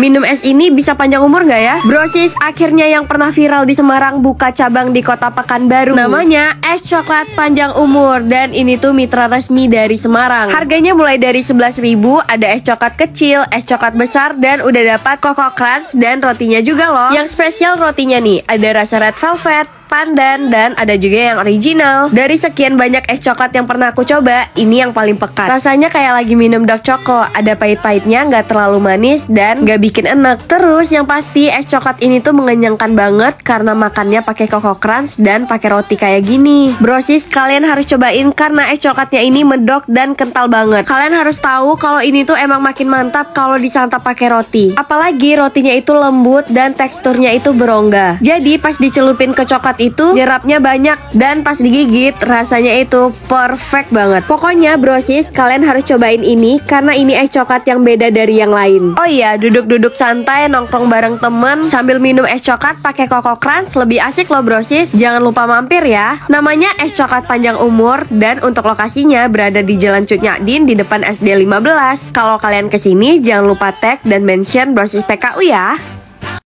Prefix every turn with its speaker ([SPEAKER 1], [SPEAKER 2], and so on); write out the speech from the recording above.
[SPEAKER 1] Minum es ini bisa panjang umur nggak ya? Brosis akhirnya yang pernah viral di Semarang buka cabang di kota Pekanbaru. Namanya es coklat panjang umur dan ini tuh mitra resmi dari Semarang. Harganya mulai dari ribu, ada es coklat kecil, es coklat besar dan udah dapat Coco crunch dan rotinya juga loh. Yang spesial rotinya nih, ada rasa red velvet, pandan dan ada juga yang original. Dari sekian banyak es coklat yang pernah aku coba, ini yang paling pekat. Rasanya kayak lagi minum dark choco, ada pahit-pahitnya, nggak terlalu manis dan nggak bikin enak. Terus yang pasti es coklat ini tuh mengenyangkan banget karena makannya pakai koko Crunch dan pakai roti kayak gini. Brosis kalian harus cobain karena es coklatnya ini medok dan kental banget. Kalian harus tahu kalau ini tuh emang makin mantap kalau disantap pakai roti. Apalagi rotinya itu lembut dan teksturnya itu berongga. Jadi pas dicelupin ke coklat itu nyerapnya banyak dan pas digigit rasanya itu perfect banget. Pokoknya brosis kalian harus cobain ini karena ini es coklat yang beda dari yang lain. Oh iya, duduk-duduk santai nongkrong bareng temen sambil minum es coklat pakai koko crunch lebih asik loh brosis. Jangan lupa mampir ya. Namanya es coklat panjang umur dan untuk lokasinya berada di Jalan Nyakdin di depan SD 15. Kalau kalian kesini jangan lupa tag dan mention brosis PKU ya.